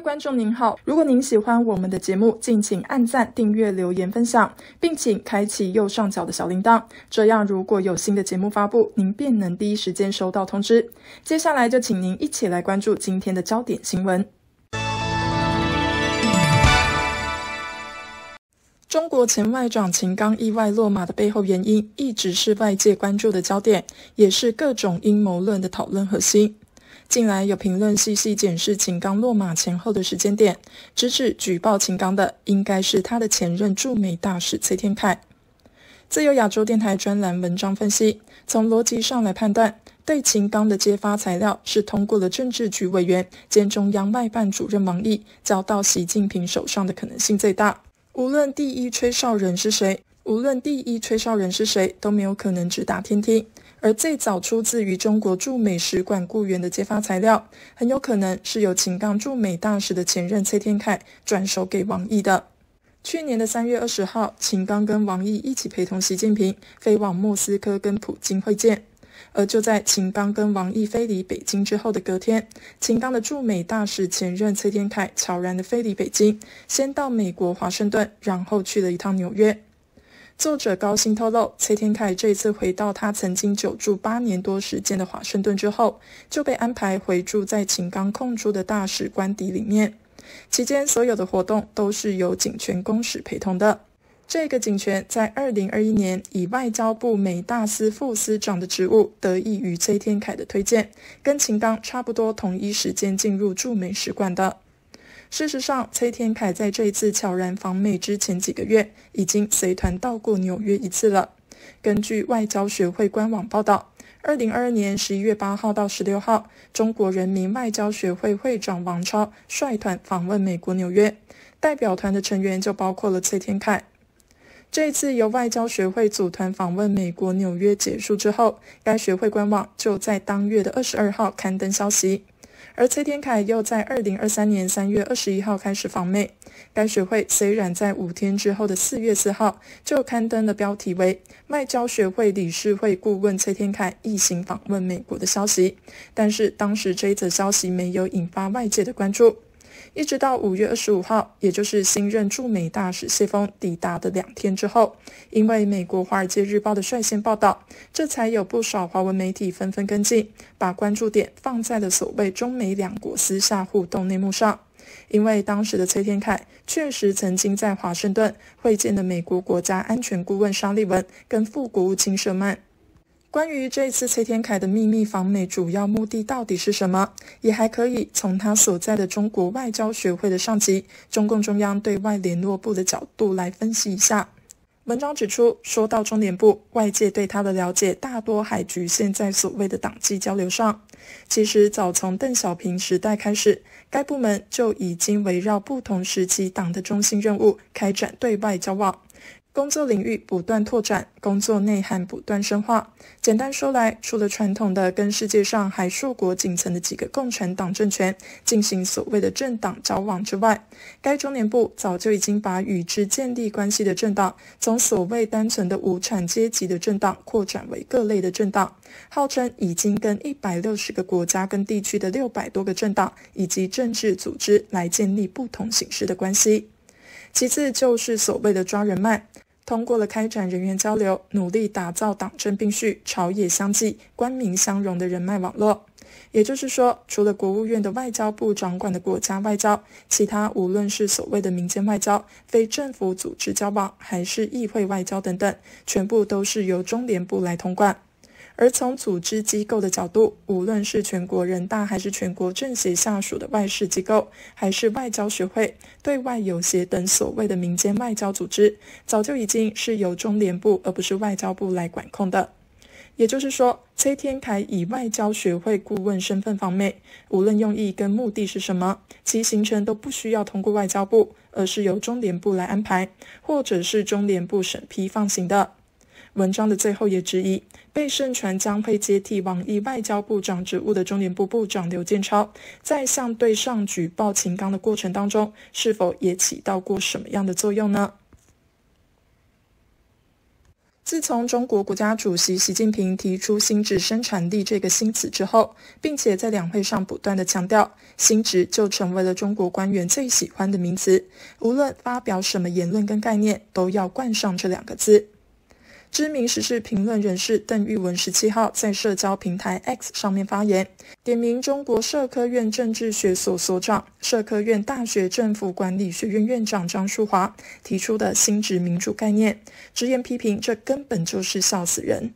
观众您好，如果您喜欢我们的节目，敬请按赞、订阅、留言、分享，并请开启右上角的小铃铛，这样如果有新的节目发布，您便能第一时间收到通知。接下来就请您一起来关注今天的焦点新闻。中国前外长秦刚意外落马的背后原因，一直是外界关注的焦点，也是各种阴谋论的讨论核心。近来有评论细细检视秦刚落马前后的时间点，指指举报秦刚的应该是他的前任驻美大使崔天凯。自由亚洲电台专栏文章分析，从逻辑上来判断，对秦刚的揭发材料是通过了政治局委员兼中央外办主任王毅交到习近平手上的可能性最大。无论第一吹哨人是谁，无论第一吹哨人是谁，都没有可能直达天梯。而最早出自于中国驻美使馆雇员的揭发材料，很有可能是由秦刚驻美大使的前任崔天凯转手给王毅的。去年的三月二十号，秦刚跟王毅一起陪同习近平飞往莫斯科跟普京会见。而就在秦刚跟王毅飞离北京之后的隔天，秦刚的驻美大使前任崔天凯悄然的飞离北京，先到美国华盛顿，然后去了一趟纽约。作者高鑫透露，崔天凯这一次回到他曾经久住八年多时间的华盛顿之后，就被安排回住在秦刚空住的大使官邸里面。期间所有的活动都是由警权公使陪同的。这个警权在二零二一年以外交部美大司副司长的职务，得益于崔天凯的推荐，跟秦刚差不多同一时间进入驻美使馆的。事实上，崔天凯在这一次悄然访美之前几个月，已经随团到过纽约一次了。根据外交学会官网报道，二零二二年十一月八号到十六号，中国人民外交学会会长王超率团访问美国纽约，代表团的成员就包括了崔天凯。这一次由外交学会组团访问美国纽约结束之后，该学会官网就在当月的二十二号刊登消息。而崔天凯又在二零二三年三月二十一号开始访美，该学会虽然在五天之后的四月四号就刊登了标题为“外交学会理事会顾问崔天凯一行访问美国”的消息，但是当时这一则消息没有引发外界的关注。一直到五月二十五号，也就是新任驻美大使谢峰抵达的两天之后，因为美国《华尔街日报》的率先报道，这才有不少华文媒体纷纷跟进，把关注点放在了所谓中美两国私下互动内幕上。因为当时的崔天凯确实曾经在华盛顿会见了美国国家安全顾问沙利文跟副国务卿舍曼。关于这次崔天凯的秘密访美主要目的到底是什么，也还可以从他所在的中国外交学会的上级中共中央对外联络部的角度来分析一下。文章指出，说到中联部，外界对他的了解大多还局限在所谓的党际交流上。其实，早从邓小平时代开始，该部门就已经围绕不同时期党的中心任务开展对外交往。工作领域不断拓展，工作内涵不断深化。简单说来，除了传统的跟世界上还数国仅存的几个共产党政权进行所谓的政党交往之外，该中联部早就已经把与之建立关系的政党，从所谓单纯的无产阶级的政党扩展为各类的政党，号称已经跟一百六十个国家跟地区的六百多个政党以及政治组织来建立不同形式的关系。其次就是所谓的抓人脉。通过了开展人员交流，努力打造党政并蓄、朝野相继、官民相融的人脉网络。也就是说，除了国务院的外交部长管的国家外交，其他无论是所谓的民间外交、非政府组织交往，还是议会外交等等，全部都是由中联部来统管。而从组织机构的角度，无论是全国人大还是全国政协下属的外事机构，还是外交学会、对外有协等所谓的民间外交组织，早就已经是由中联部而不是外交部来管控的。也就是说，崔天凯以外交学会顾问身份访美，无论用意跟目的是什么，其行程都不需要通过外交部，而是由中联部来安排，或者是中联部审批放行的。文章的最后也质疑，被盛传将会接替网易外交部长职务的中联部部长刘建超，在向对上举报秦刚的过程当中，是否也起到过什么样的作用呢？自从中国国家主席习近平提出“新质生产力”这个新词之后，并且在两会上不断的强调“新质就成为了中国官员最喜欢的名词。无论发表什么言论跟概念，都要冠上这两个字。知名时事评论人士邓玉文十七号在社交平台 X 上面发言，点名中国社科院政治学所所长、社科院大学政府管理学院院长张树华提出的“新殖民主”概念，直言批评这根本就是笑死人。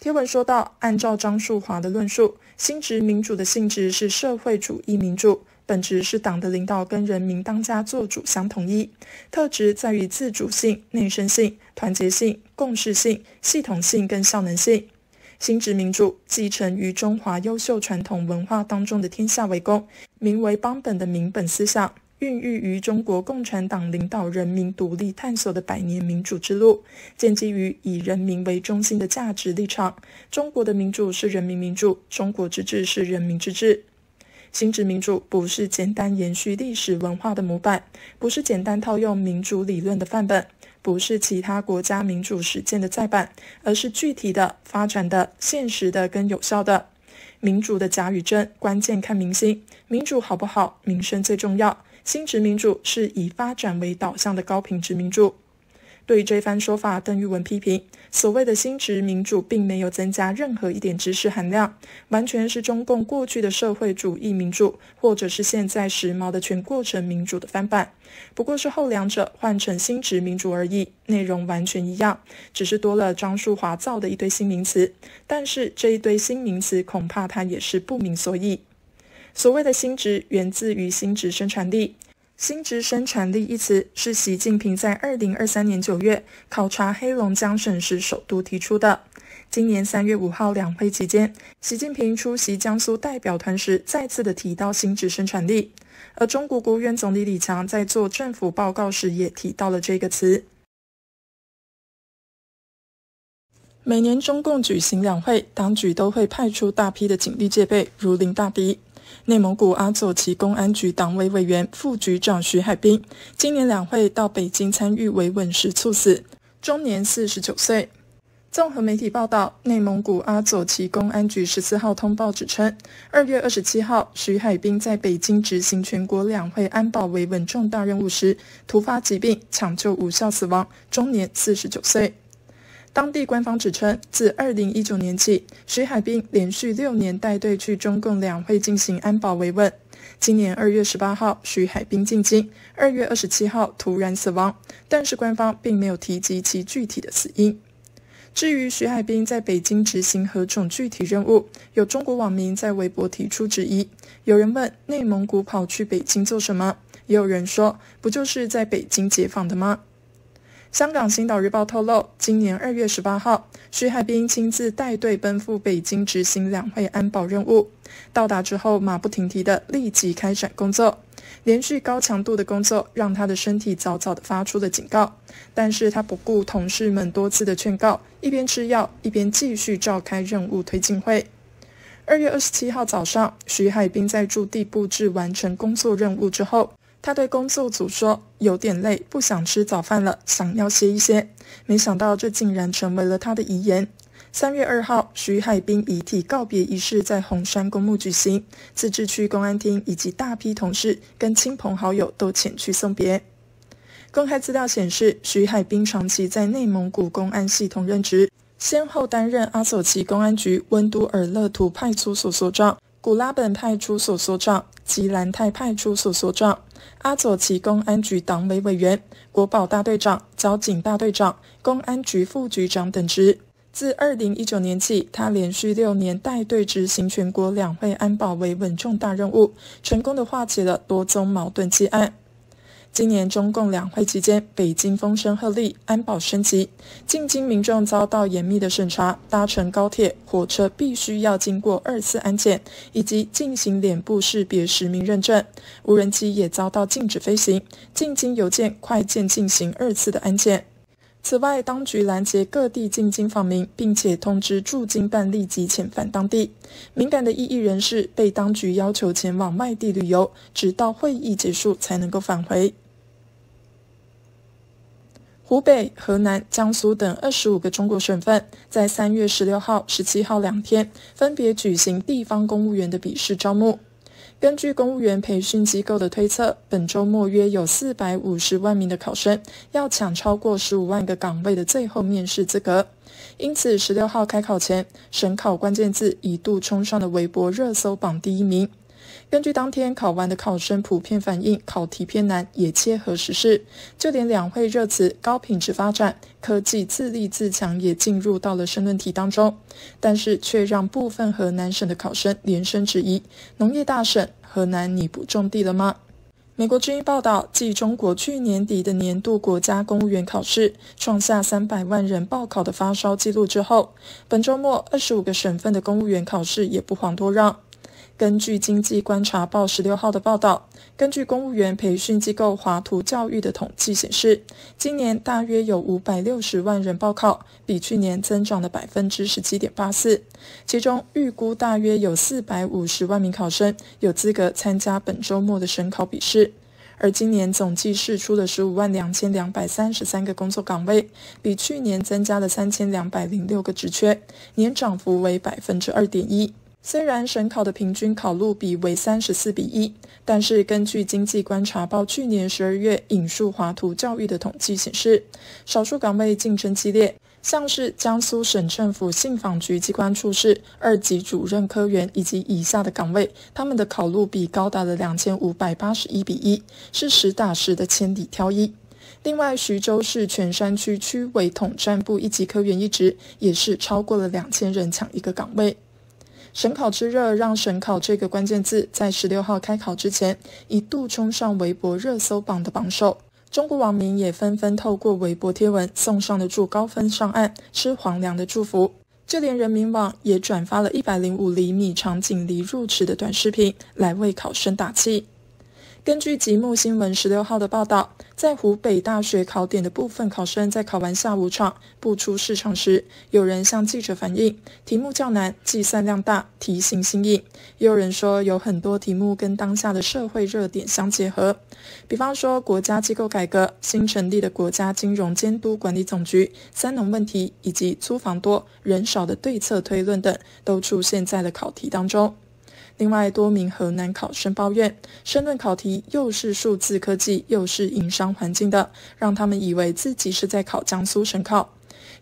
贴文说到，按照张树华的论述，“新殖民主”的性质是社会主义民主。本质是党的领导跟人民当家作主相统一，特质在于自主性、内生性、团结性、共识性、系统性跟效能性。新殖民主继承于中华优秀传统文化当中的“天下为公”、名为“邦本”的民本思想，孕育于中国共产党领导人民独立探索的百年民主之路，建基于以人民为中心的价值立场。中国的民主是人民民主，中国之治是人民之治。新殖民主不是简单延续历史文化的模板，不是简单套用民主理论的范本，不是其他国家民主实践的再版，而是具体的发展的现实的跟有效的民主的假与真，关键看民心。民主好不好，民生最重要。新殖民主是以发展为导向的高品质民主对这番说法，邓玉文批评：所谓的“新殖民主”并没有增加任何一点知识含量，完全是中共过去的社会主义民主，或者是现在时髦的全过程民主的翻版，不过是后两者换成“新殖民主”而已，内容完全一样，只是多了张树华造的一堆新名词。但是这一堆新名词，恐怕他也是不明所以。所谓的“新殖”，源自于“新殖生产力”。新职生产力一词是习近平在二零二三年九月考察黑龙江省时首度提出的。今年三月五号两会期间，习近平出席江苏代表团时再次的提到新职生产力。而中国国务院总理李强在做政府报告时也提到了这个词。每年中共举行两会，当局都会派出大批的警力戒备，如临大敌。内蒙古阿左旗公安局党委委员、副局长徐海滨，今年两会到北京参与维稳时猝死，终年四十九岁。综合媒体报道，内蒙古阿左旗公安局十四号通报指称，二月二十七号，徐海滨在北京执行全国两会安保维稳重大任务时，突发疾病抢救无效死亡，终年四十九岁。当地官方指称，自二零一九年起，徐海兵连续六年带队去中共两会进行安保慰问。今年二月十八号，徐海兵进京，二月二十七号突然死亡，但是官方并没有提及其具体的死因。至于徐海兵在北京执行何种具体任务，有中国网民在微博提出质疑。有人问：“内蒙古跑去北京做什么？”也有人说：“不就是在北京解访的吗？”香港《星岛日报》透露，今年二月十八号，徐海滨亲自带队奔赴北京执行两会安保任务。到达之后，马不停蹄地立即开展工作，连续高强度的工作让他的身体早早地发出了警告。但是他不顾同事们多次的劝告，一边吃药，一边继续召开任务推进会。二月二十七号早上，徐海滨在驻地布置完成工作任务之后。他对工作组说：“有点累，不想吃早饭了，想要歇一歇。”没想到这竟然成为了他的遗言。三月二号，徐海滨遗体告别仪式在红山公墓举行，自治区公安厅以及大批同事跟亲朋好友都前去送别。公开资料显示，徐海滨长期在内蒙古公安系统任职，先后担任阿索旗公安局温都尔勒图派出所所长、古拉本派出所所长及兰泰派出所所长。阿佐旗公安局党委委员、国保大队长、交警大队长、公安局副局长等职。自二零一九年起，他连续六年带队执行全国两会安保维稳重大任务，成功的化解了多宗矛盾积案。今年中共两会期间，北京风声鹤唳，安保升级。进京民众遭到严密的审查，搭乘高铁、火车必须要经过二次安检，以及进行脸部识别实名认证。无人机也遭到禁止飞行。进京邮件、快件进行二次的安检。此外，当局拦截各地进京访民，并且通知驻京办立即遣返当地。敏感的异议人士被当局要求前往外地旅游，直到会议结束才能够返回。湖北、河南、江苏等二十五个中国省份，在三月十六号、十七号两天，分别举行地方公务员的笔试招募。根据公务员培训机构的推测，本周末约有四百五十万名的考生要抢超过十五万个岗位的最后面试资格，因此十六号开考前，省考关键字一度冲上了微博热搜榜第一名。根据当天考完的考生普遍反映，考题偏难，也切合时事。就连两会热词“高品质发展”“科技自立自强”也进入到了申论题当中，但是却让部分河南省的考生连声质疑：“农业大省河南，你不种地了吗？”美国之音报道，继中国去年底的年度国家公务员考试创下三百万人报考的发烧记录之后，本周末二十五个省份的公务员考试也不遑多让。根据《经济观察报》十六号的报道，根据公务员培训机构华图教育的统计显示，今年大约有五百六十万人报考，比去年增长了百分之十七点八四。其中，预估大约有四百五十万名考生有资格参加本周末的省考笔试。而今年总计试出了十五万两千两百三十三个工作岗位，比去年增加了三千两百零六个职缺，年涨幅为百分之二点一。虽然省考的平均考录比为三十四比一，但是根据《经济观察报》去年十二月引述华图教育的统计显示，少数岗位竞争激烈，像是江苏省政府信访局机关处室二级主任科员以及以下的岗位，他们的考录比高达了两千五百八十一比一，是实打实的千里挑一。另外，徐州市泉山区区委统战部一级科员一职，也是超过了两千人抢一个岗位。省考之热让“省考”这个关键字在十六号开考之前一度冲上微博热搜榜的榜首。中国网民也纷纷透过微博贴文送上了祝高分上岸、吃皇粮的祝福。就连人民网也转发了一百零五厘米长颈鹿入职的短视频来为考生打气。根据极目新闻十六号的报道。在湖北大学考点的部分考生在考完下午场步出市场时，有人向记者反映，题目较难，计算量大，题型新颖。也有人说，有很多题目跟当下的社会热点相结合，比方说国家机构改革、新成立的国家金融监督管理总局、三农问题以及租房多人少的对策推论等，都出现在了考题当中。另外，多名河南考生抱怨，申论考题又是数字科技，又是营商环境的，让他们以为自己是在考江苏省考。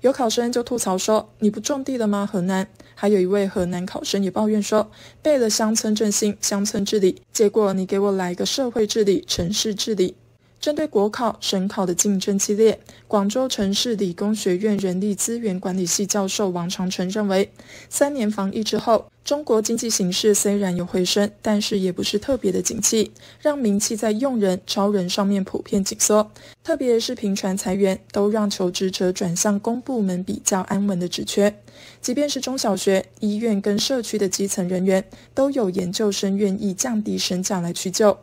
有考生就吐槽说：“你不种地了吗，河南？”还有一位河南考生也抱怨说：“背了乡村振兴、乡村治理，结果你给我来一个社会治理、城市治理。”针对国考、省考的竞争激烈，广州城市理工学院人力资源管理系教授王长城认为，三年防疫之后，中国经济形势虽然有回升，但是也不是特别的景气，让民企在用人、招人上面普遍紧缩，特别是频传裁员，都让求职者转向公部门比较安稳的职缺，即便是中小学、医院跟社区的基层人员，都有研究生愿意降低身价来取就。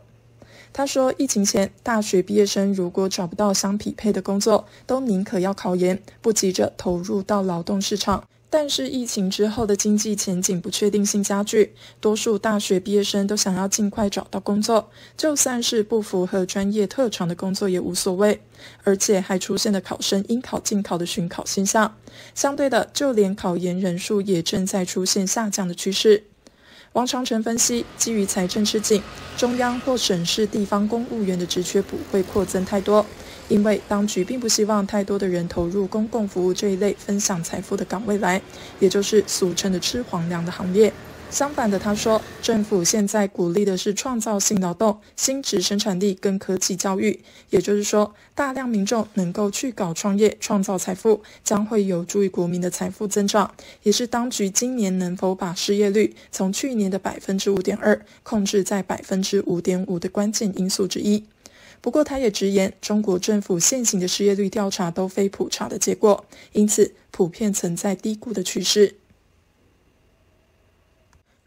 他说，疫情前，大学毕业生如果找不到相匹配的工作，都宁可要考研，不急着投入到劳动市场。但是疫情之后的经济前景不确定性加剧，多数大学毕业生都想要尽快找到工作，就算是不符合专业特长的工作也无所谓。而且还出现了考生应考尽考的巡考现象。相对的，就连考研人数也正在出现下降的趋势。王长城分析，基于财政吃紧，中央或省市地方公务员的职缺不会扩增太多，因为当局并不希望太多的人投入公共服务这一类分享财富的岗位来，也就是俗称的吃皇粮的行业。相反的，他说，政府现在鼓励的是创造性劳动、新值生产力跟科技教育，也就是说，大量民众能够去搞创业、创造财富，将会有助于国民的财富增长，也是当局今年能否把失业率从去年的百分之五点二控制在百分之五点五的关键因素之一。不过，他也直言，中国政府现行的失业率调查都非普查的结果，因此普遍存在低估的趋势。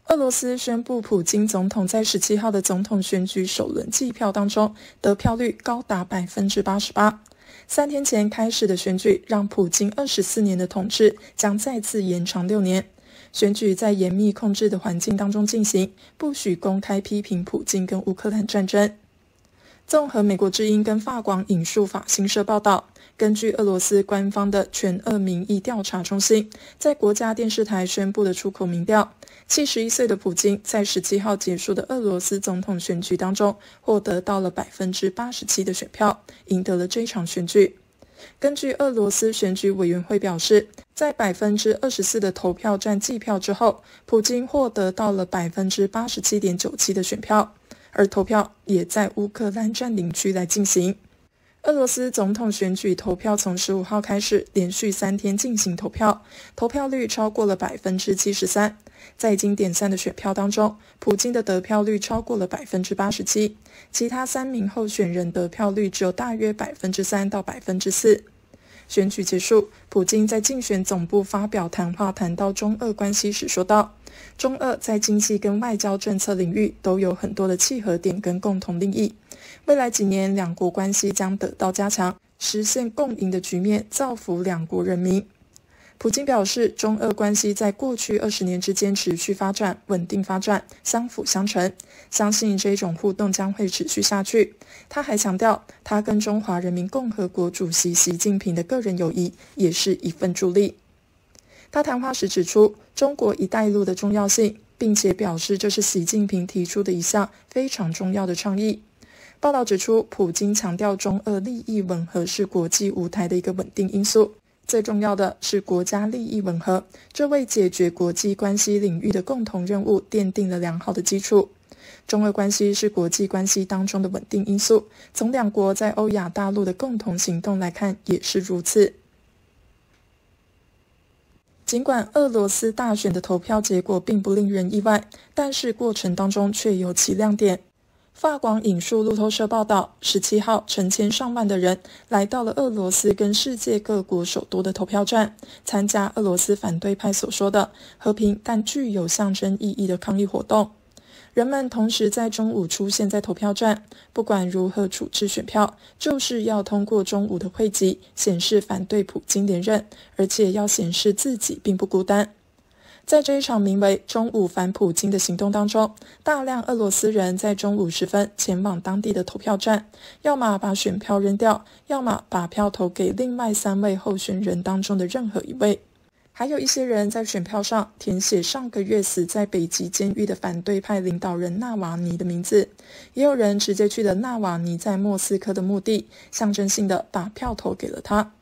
俄罗斯宣布，普京总统在十七号的总统选举首轮计票当中得票率高达百分之八十八。三天前开始的选举，让普京二十四年的统治将再次延长六年。选举在严密控制的环境当中进行，不许公开批评普京跟乌克兰战争。综合美国之音跟法广引述法新社报道。根据俄罗斯官方的全俄民意调查中心在国家电视台宣布的出口民调，七十一岁的普京在十七号结束的俄罗斯总统选举当中，获得到了百分之八十七的选票，赢得了这场选举。根据俄罗斯选举委员会表示，在百分之二十四的投票站计票之后，普京获得到了百分之八十七点九七的选票，而投票也在乌克兰占领区来进行。俄罗斯总统选举投票从十五号开始，连续三天进行投票，投票率超过了百分之七十三。在已经点散的选票当中，普京的得票率超过了百分之八十七，其他三名候选人得票率只有大约百分之三到百分之四。选举结束，普京在竞选总部发表谈话，谈到中俄关系时说道。中俄在经济跟外交政策领域都有很多的契合点跟共同利益，未来几年两国关系将得到加强，实现共赢的局面，造福两国人民。普京表示，中俄关系在过去二十年之间持续发展、稳定发展、相辅相成，相信这种互动将会持续下去。他还强调，他跟中华人民共和国主席习近平的个人友谊也是一份助力。他谈话时指出，中国“一带一路”的重要性，并且表示这是习近平提出的一项非常重要的倡议。报道指出，普京强调中俄利益吻合是国际舞台的一个稳定因素，最重要的是国家利益吻合，这为解决国际关系领域的共同任务奠定了良好的基础。中俄关系是国际关系当中的稳定因素，从两国在欧亚大陆的共同行动来看也是如此。尽管俄罗斯大选的投票结果并不令人意外，但是过程当中却有其亮点。法广引述路透社报道，十七号，成千上万的人来到了俄罗斯跟世界各国首都的投票站，参加俄罗斯反对派所说的和平但具有象征意义的抗议活动。人们同时在中午出现在投票站，不管如何处置选票，就是要通过中午的汇集显示反对普京连任，而且要显示自己并不孤单。在这一场名为“中午反普京”的行动当中，大量俄罗斯人在中午时分前往当地的投票站，要么把选票扔掉，要么把票投给另外三位候选人当中的任何一位。还有一些人在选票上填写上个月死在北极监狱的反对派领导人纳瓦尼的名字，也有人直接去了纳瓦尼在莫斯科的墓地，象征性的把票投给了他。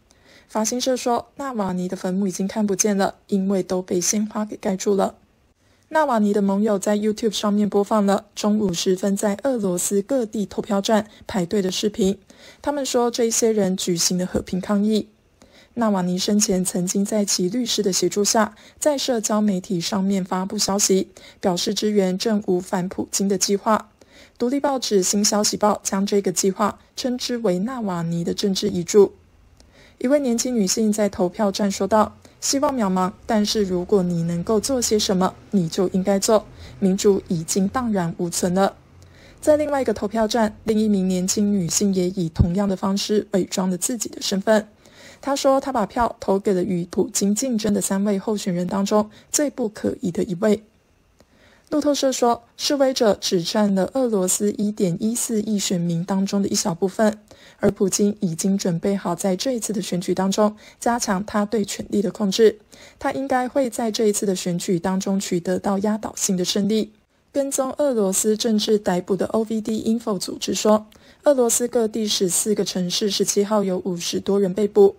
法新社说，纳瓦尼的坟墓已经看不见了，因为都被鲜花给盖住了。纳瓦尼的盟友在 YouTube 上面播放了中午时分在俄罗斯各地投票站排队的视频，他们说这一些人举行了和平抗议。纳瓦尼生前曾经在其律师的协助下，在社交媒体上面发布消息，表示支援正午反普京的计划。独立报纸《新消息报》将这个计划称之为纳瓦尼的政治遗嘱。一位年轻女性在投票站说道：“希望渺茫，但是如果你能够做些什么，你就应该做。民主已经荡然无存了。”在另外一个投票站，另一名年轻女性也以同样的方式伪装了自己的身份。他说：“他把票投给了与普京竞争的三位候选人当中最不可疑的一位。”路透社说，示威者只占了俄罗斯1.14亿选民当中的一小部分，而普京已经准备好在这一次的选举当中加强他对权力的控制。他应该会在这一次的选举当中取得到压倒性的胜利。跟踪俄罗斯政治逮捕的 OVD Info 组织说，俄罗斯各地十四个城市十七号有五十多人被捕。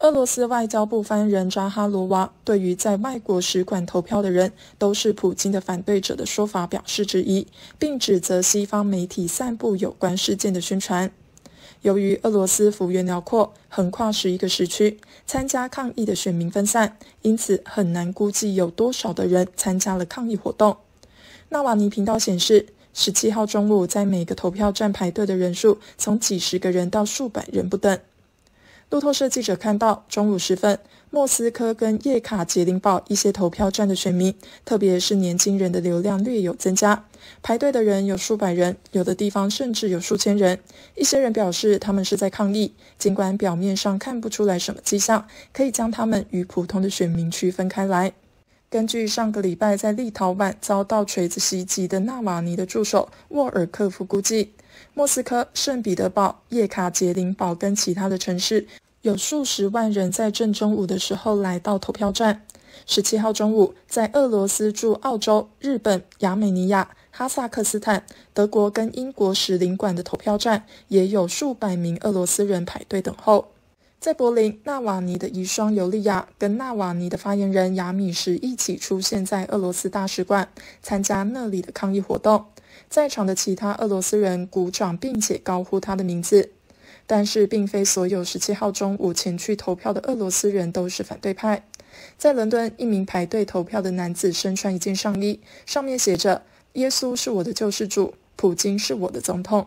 俄罗斯外交部翻人扎哈罗娃对于在外国使馆投票的人都是普京的反对者的说法表示质疑，并指责西方媒体散布有关事件的宣传。由于俄罗斯幅员辽阔，横跨十一个时区，参加抗议的选民分散，因此很难估计有多少的人参加了抗议活动。纳瓦尼频道显示，十七号中午在每个投票站排队的人数从几十个人到数百人不等。路透社记者看到，中午时分，莫斯科跟叶卡捷琳堡一些投票站的选民，特别是年轻人的流量略有增加。排队的人有数百人，有的地方甚至有数千人。一些人表示，他们是在抗议，尽管表面上看不出来什么迹象，可以将他们与普通的选民区分开来。根据上个礼拜在立陶宛遭到锤子袭击的纳瓦尼的助手沃尔科夫估计。莫斯科、圣彼得堡、叶卡捷琳堡跟其他的城市，有数十万人在正中午的时候来到投票站。十七号中午，在俄罗斯驻澳洲、日本、亚美尼亚、哈萨克斯坦、德国跟英国使领馆的投票站，也有数百名俄罗斯人排队等候。在柏林，纳瓦尼的遗孀尤利亚跟纳瓦尼的发言人雅米什一起出现在俄罗斯大使馆，参加那里的抗议活动。在场的其他俄罗斯人鼓掌并且高呼他的名字。但是，并非所有十七号中午前去投票的俄罗斯人都是反对派。在伦敦，一名排队投票的男子身穿一件上衣，上面写着：“耶稣是我的救世主，普京是我的总统。”